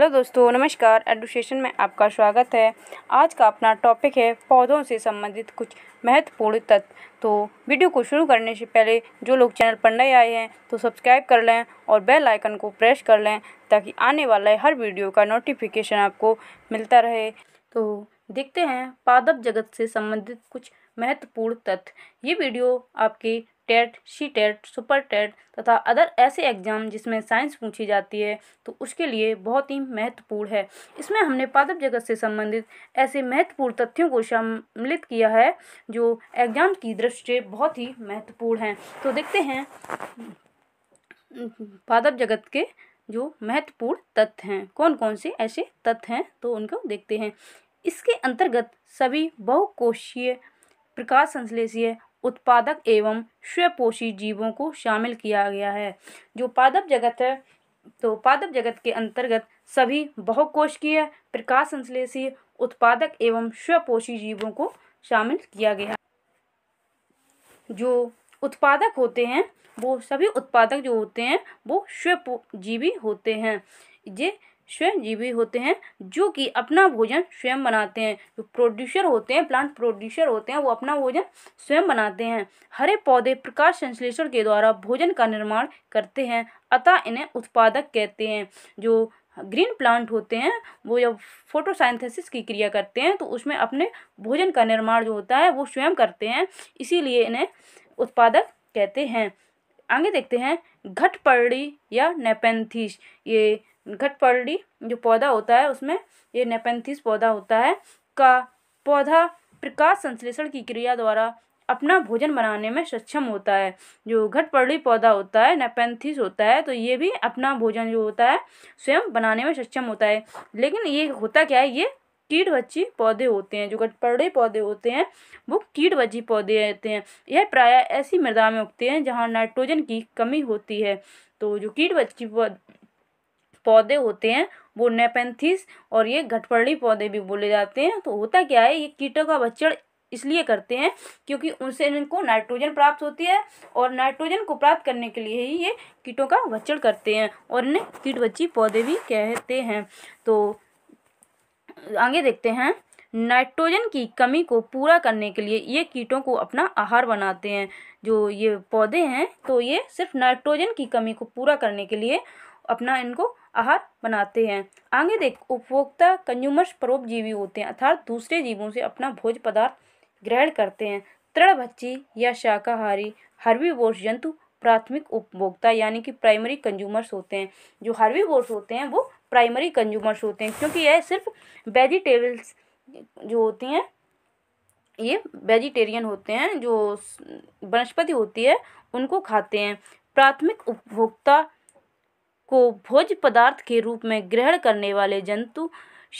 hello दोस्तों नमस्कार education में आपका स्वागत है आज का अपना टॉपिक है पौधों से संबंधित कुछ महत्वपूर्ण तत्व तो वीडियो को शुरू करने से पहले जो लोग चैनल पर नए आए हैं तो सब्सक्राइब कर लें और बेल आइकन को प्रेस कर लें ताकि आने वाला हर वीडियो का नोटिफिकेशन आपको मिलता रहे तो देखते हैं पादप जगत से संबंधित कुछ महत्वपूर्ण तथ्य ये वीडियो आपके TET C TET super TET तथा अदर ऐसे एग्जाम जिसमें साइंस पूछी जाती है तो उसके लिए बहुत ही महत्वपूर्ण है इसमें हमने पादप जगत से संबंधित ऐसे महत्वपूर्ण तथ्यों को सम्मिलित किया है जो एग्जाम की दृष्टि बहुत ही महत्वपूर्ण हैं तो देखते हैं पादप जगत के जो महत्वपूर्ण तथ्य हैं कौन कौन से ऐसे तथ्य हैं तो उनको देखते हैं इसके अंतर्गत सभी बहुकोशीय प्रकाश संश्लेषीय उत्पादक एवं स्वपोषी जीवों को शामिल किया गया है जो पादप जगत है तो पादप जगत के अंतर्गत सभी बहुकोशकीय प्रकाश संश्लेषी उत्पादक एवं स्वपोषी जीवों को शामिल किया गया जो उत्पादक होते हैं वो सभी उत्पादक जो होते हैं वो स्वजीवी होते हैं ये स्वयंजीवी होते हैं जो कि अपना भोजन स्वयं बनाते हैं जो प्रोड्यूसर होते हैं प्लांट प्रोड्यूसर होते हैं वो अपना भोजन स्वयं बनाते हैं हरे पौधे प्रकाश संश्लेषण के द्वारा भोजन का निर्माण करते हैं अतः इन्हें उत्पादक कहते हैं जो ग्रीन प्लांट होते हैं वो जब फोटोसाइंथेसिस की क्रिया करते हैं तो उसमें अपने भोजन का निर्माण जो होता है वो स्वयं करते हैं इसीलिए इन्हें उत्पादक कहते हैं आगे देखते हैं घटपर्णी या नेपेंथिस ये घटपरड़ी जो पौधा होता है उसमें ये नेपेंथिस पौधा होता है का पौधा प्रकाश संश्लेषण की क्रिया द्वारा अपना भोजन बनाने में सक्षम होता है जो घटपरली पौधा होता है नेपेंथिस होता है तो ये भी अपना भोजन जो होता है स्वयं बनाने में सक्षम होता है लेकिन ये होता क्या है ये कीटवची पौधे होते हैं जो गटपड़े पौधे होते हैं वो कीटवची पौधे रहते हैं यह प्रायः ऐसी मृदा में उगते हैं जहाँ नाइट्रोजन की कमी होती है तो जो कीटवची पौधे होते हैं वो नेपेंथिस और ये घटपड़ी पौधे भी बोले जाते हैं तो होता क्या है ये कीटों का बच्चड़ इसलिए करते हैं क्योंकि उनसे इनको नाइट्रोजन प्राप्त होती है और नाइट्रोजन को प्राप्त करने के लिए ही ये कीटों का वचड़ करते हैं और इन्हें कीट बच्ची पौधे भी कहते हैं तो आगे देखते हैं नाइट्रोजन की कमी को पूरा करने के लिए ये कीटों को अपना आहार बनाते हैं जो ये पौधे हैं तो ये सिर्फ नाइट्रोजन की कमी को पूरा करने के लिए अपना इनको आहार बनाते हैं आगे देख उपभोक्ता कंज्यूमर्स परोपजीवी होते हैं अर्थात दूसरे जीवों से अपना भोज पदार्थ ग्रहण करते हैं तृण भच्ची या शाकाहारी हर्बीवोर्स जंतु प्राथमिक उपभोक्ता यानी कि प्राइमरी कंज्यूमर्स होते हैं जो हार्वीवोर्स होते हैं वो प्राइमरी कंज्यूमर्स होते हैं क्योंकि यह सिर्फ वेजिटेबल्स जो होती हैं ये वेजिटेरियन होते हैं जो वनस्पति होती है उनको खाते हैं प्राथमिक उपभोक्ता को भोज पदार्थ के रूप में ग्रहण करने वाले जंतु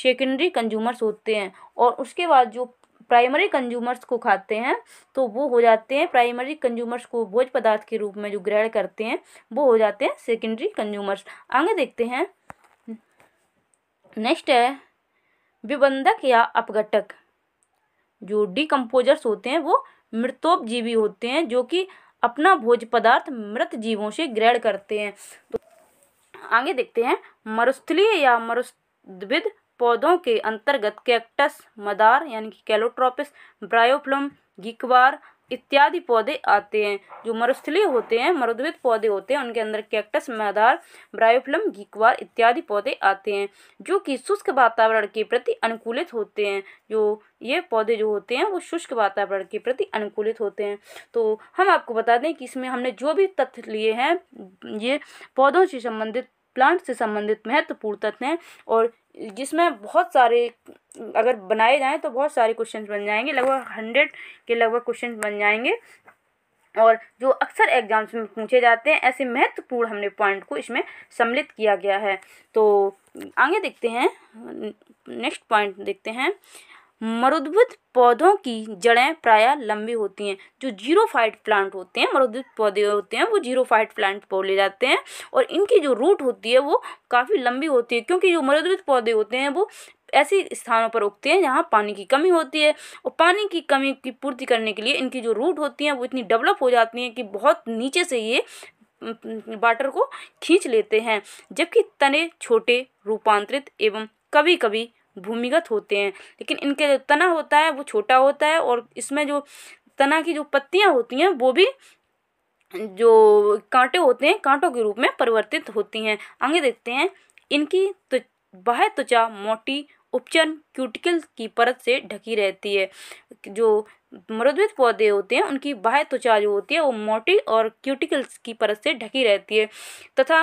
सेकेंडरी कंज्यूमर्स होते हैं और उसके बाद जो प्राइमरी कंज्यूमर्स को खाते हैं तो वो हो जाते हैं प्राइमरी कंज्यूमर्स को भोज पदार्थ के रूप में जो ग्रहण करते हैं वो हो जाते हैं सेकेंडरी कंज्यूमर्स आगे देखते हैं नेक्स्ट है विबंधक या अपघटक जो डिकम्पोजर्स होते हैं वो मृतोपजीवी होते हैं जो कि अपना भोज पदार्थ मृत जीवों से ग्रहण करते हैं तो आगे देखते हैं मरुस्थलीय या मरुस्विद पौधों के अंतर्गत कैक्टस मदार यानी कि कैलोट्रोपिस ब्रायोफ्लम गिकवार इत्यादि पौधे आते हैं जो मरुस्थलीय होते हैं मरुद्वित पौधे होते हैं उनके अंदर कैक्टस मदार ब्रायोफ्लम गिकवार इत्यादि पौधे आते हैं जो कि शुष्क वातावरण के प्रति अनुकूलित होते हैं जो ये पौधे जो होते हैं वो शुष्क वातावरण के प्रति अनुकूलित होते हैं तो हम आपको बता दें कि इसमें हमने जो भी तथ्य लिए हैं ये पौधों से संबंधित प्लांट से संबंधित महत्वपूर्ण तत्व हैं और जिसमें बहुत सारे अगर बनाए जाएँ तो बहुत सारे क्वेश्चन बन जाएंगे लगभग हंड्रेड के लगभग क्वेश्चन बन जाएंगे और जो अक्सर एग्जाम्स में पूछे जाते हैं ऐसे महत्वपूर्ण हमने पॉइंट को इसमें सम्मिलित किया गया है तो आगे देखते हैं नेक्स्ट पॉइंट देखते हैं मरुद्भुत पौधों की जड़ें प्रायः लंबी होती हैं जो जीरो फाइट प्लांट होते हैं मरुद्भुत पौधे होते हैं वो जीरो फाइट प्लांट बोले जाते हैं और इनकी जो रूट होती है वो काफ़ी लंबी होती है क्योंकि जो मरुद्भुत पौधे होते हैं वो ऐसे स्थानों पर उगते हैं जहाँ पानी की कमी होती है और पानी की कमी की पूर्ति करने के लिए इनकी जो रूट होती हैं वो इतनी डेवलप हो जाती हैं कि बहुत नीचे से ये वाटर को खींच लेते हैं जबकि तने छोटे रूपांतरित एवं कभी कभी भूमिगत होते हैं लेकिन इनके जो तना होता है वो छोटा होता है और इसमें जो तना की जो पत्तियाँ होती हैं वो भी जो कांटे होते हैं कांटों के रूप में परिवर्तित होती हैं आगे देखते हैं इनकी तो बाह्य त्वचा मोटी उपचन क्यूटिकल की परत से ढकी रहती है जो मरुद्वित पौधे होते हैं उनकी बाह्य त्वचा जो होती है वो मोटी और क्यूटिकल्स की परत से ढकी रहती है तथा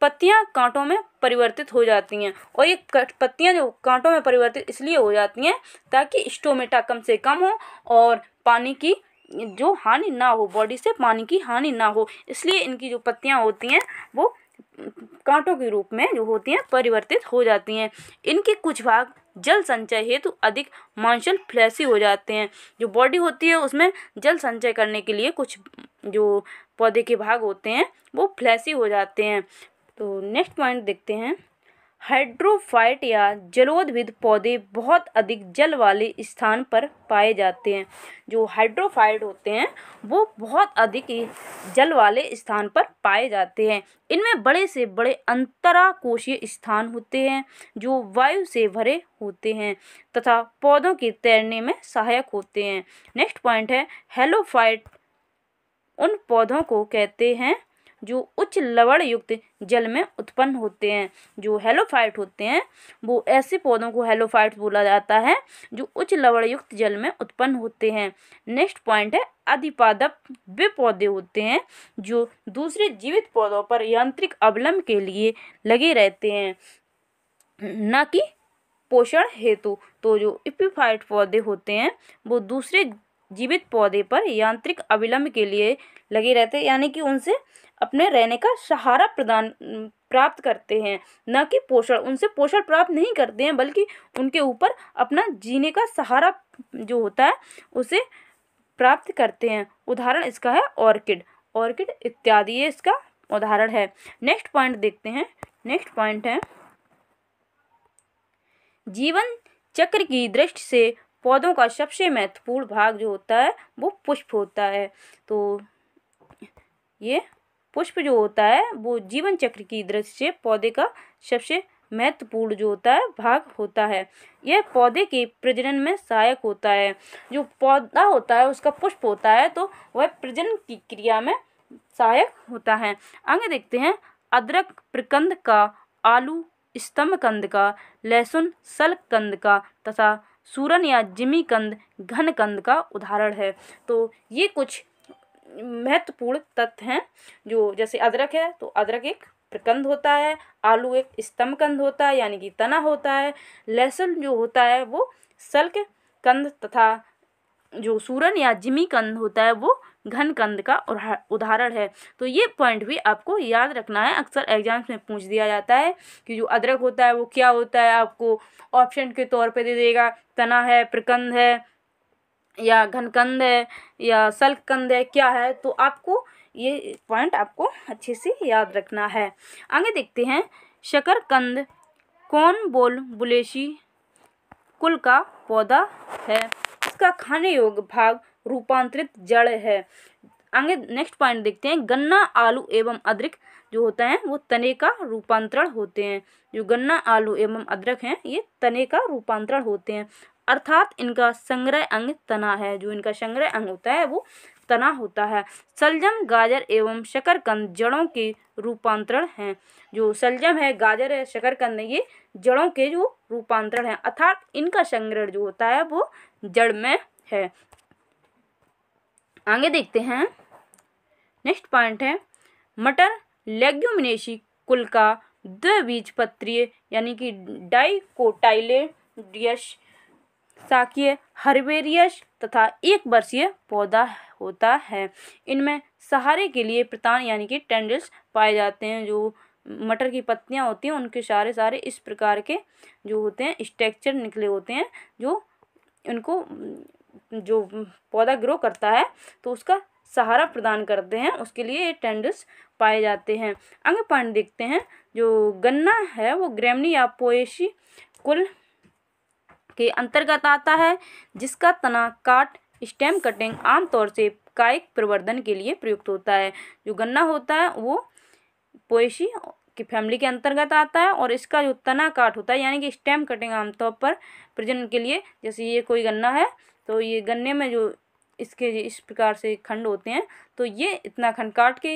पत्तियाँ कांटों में परिवर्तित हो जाती हैं और ये पत्तियाँ जो कांटों में परिवर्तित इसलिए हो जाती हैं ताकि स्टोमेटा कम से कम हो और पानी की जो हानि ना हो बॉडी से पानी की हानि ना हो इसलिए इनकी जो पत्तियाँ होती हैं वो कांटों के रूप में जो होती हैं परिवर्तित हो जाती हैं इनके कुछ भाग जल संचय हेतु अधिक मांसल फ्लैसी हो जाते हैं जो बॉडी होती है उसमें जल संचय करने के लिए कुछ जो पौधे के भाग होते हैं वो फ्लैसी हो जाते हैं तो नेक्स्ट पॉइंट देखते हैं हाइड्रोफाइट या जलोदविद पौधे बहुत अधिक जल वाले स्थान पर पाए जाते हैं जो हाइड्रोफाइट होते हैं वो बहुत अधिक जल वाले स्थान पर पाए जाते हैं इनमें बड़े से बड़े अंतराकोशीय स्थान होते हैं जो वायु से भरे होते हैं तथा पौधों के तैरने में सहायक होते हैं नेक्स्ट पॉइंट है हेलोफाइट उन पौधों को कहते हैं जो उच्च लवण युक्त जल में उत्पन्न होते हैं जो हेलोफाइट होते हैं वो ऐसे पौधों को हेलोफाइट बोला जाता है जो उच्च लवण युक्त जल में उत्पन्न होते हैं नेक्स्ट पॉइंट है अधिपादप वे पौधे होते हैं जो दूसरे जीवित पौधों पर यांत्रिक अवलंब के लिए लगे रहते हैं न कि पोषण हेतु तो जो इपिफाइट पौधे होते हैं वो दूसरे जीवित पौधे पर यांत्रिक अविलंब के लिए लगे रहते हैं यानी कि उनसे अपने रहने का सहारा प्रदान प्राप्त करते हैं न कि पोषण उनसे पोषण प्राप्त नहीं करते हैं बल्कि उनके ऊपर अपना जीने का सहारा जो होता है उसे प्राप्त करते हैं उदाहरण इसका है ऑर्किड ऑर्किड इत्यादि ये इसका उदाहरण है नेक्स्ट पॉइंट देखते हैं नेक्स्ट पॉइंट है जीवन चक्र की दृष्टि से पौधों का सबसे महत्वपूर्ण भाग जो होता है वो पुष्प होता है तो ये पुष्प जो होता है वो जीवन चक्र की दृष्टि से पौधे का सबसे महत्वपूर्ण जो होता है भाग होता है यह पौधे के प्रजनन में सहायक होता है जो पौधा होता है उसका पुष्प होता है तो वह प्रजनन की क्रिया में सहायक होता है आगे देखते हैं अदरक प्रकंद का आलू स्तंभ कंद का लहसुन सल कंद का तथा सूरन या जिमीकंद घनकंद का उदाहरण है तो ये कुछ महत्वपूर्ण तत्व हैं जो जैसे अदरक है तो अदरक एक प्रकंद होता है आलू एक स्तंभकंद होता है यानी कि तना होता है लहसुन जो होता है वो सल्क कंद तथा जो सूरन या जिमी कंद होता है वो घनकंद का उदाहरण है तो ये पॉइंट भी आपको याद रखना है अक्सर एग्जाम्स में पूछ दिया जाता है कि जो अदरक होता है वो क्या होता है आपको ऑप्शन के तौर पर दे देगा तना है प्रकंद है या घनकंद है या सल्कंद है क्या है तो आपको ये पॉइंट आपको अच्छे से याद रखना है आगे देखते हैं शकरकंद कौन बोल बुलेशी कुल का पौधा है का खाने योग्य भाग रूपांतरित जड़ है आगे नेक्स्ट पॉइंट देखते हैं गन्ना आलू एवं अदरक जो होता है वो तने का रूपांतरण होते हैं जो गन्ना आलू एवं अदरक हैं ये तने का रूपांतरण होते हैं अर्थात इनका संग्रह अंग तना है जो इनका संग्रह अंग होता है वो तना होता है सलजम गाजर एवं शकरकंद जड़ों के रूपांतरण हैं जो सलजम है गाजर है शकरकंद ये जड़ों के जो रूपांतरण हैं अर्थात इनका संग्रहण जो होता है वो जड़ में है आगे देखते हैं नेक्स्ट पॉइंट है मटर लेग्यूमिनेशी कुल का द्विबीजपत्रीय यानी कि डाइकोटाइलेडियस शाकीय हर्बेरियस तथा एक वर्षीय पौधा होता है इनमें सहारे के लिए प्रतान यानी कि टेंडल्स पाए जाते हैं जो मटर की पत्तियां होती हैं उनके सारे सारे इस प्रकार के जो होते हैं स्ट्रक्चर निकले होते हैं जो इनको जो पौधा ग्रो करता है तो उसका सहारा प्रदान करते हैं उसके लिए ये टेंडल्स पाए जाते हैं अंग पान देखते हैं जो गन्ना है वो ग्रेमनी या पोएशी कुल के अंतर्गत आता है जिसका तना काट स्टेम कटिंग आमतौर से कायिक प्रवर्धन के लिए प्रयुक्त होता है जो गन्ना होता है वो पोएशी की फैमिली के अंतर्गत आता है और इसका जो तना काट होता है यानी कि स्टेम कटिंग आमतौर पर प्रजनन के लिए जैसे ये कोई गन्ना है तो ये गन्ने में जो इसके इस प्रकार से खंड होते हैं तो ये इतना खंड काट के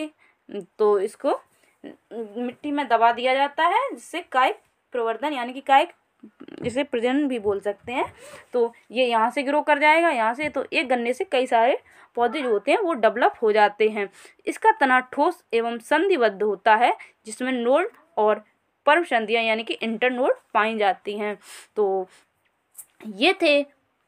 तो इसको मिट्टी में दबा दिया जाता है जिससे कायिक प्रवर्धन यानी कि कायिक इसे प्रजनन भी बोल सकते हैं तो ये यहाँ से ग्रो कर जाएगा यहाँ से तो एक गन्ने से कई सारे पौधे जो होते हैं वो डेवलप हो जाते हैं इसका तना ठोस एवं संधिबद्ध होता है जिसमें नोड और पर्व संधियाँ यानी कि इंटरनोड पाई जाती हैं तो ये थे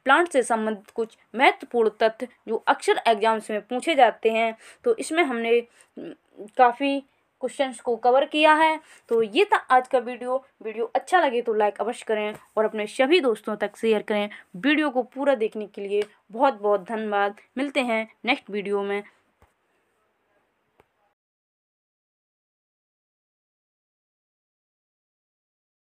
प्लांट से संबंधित कुछ महत्वपूर्ण तथ्य जो अक्सर एग्जाम्स में पूछे जाते हैं तो इसमें हमने हम्म, काफ़ी क्वेश्चंस को कवर किया है तो ये था आज का वीडियो वीडियो अच्छा लगे तो लाइक अवश्य करें और अपने सभी दोस्तों तक शेयर करें वीडियो को पूरा देखने के लिए बहुत बहुत धन्यवाद मिलते हैं नेक्स्ट वीडियो में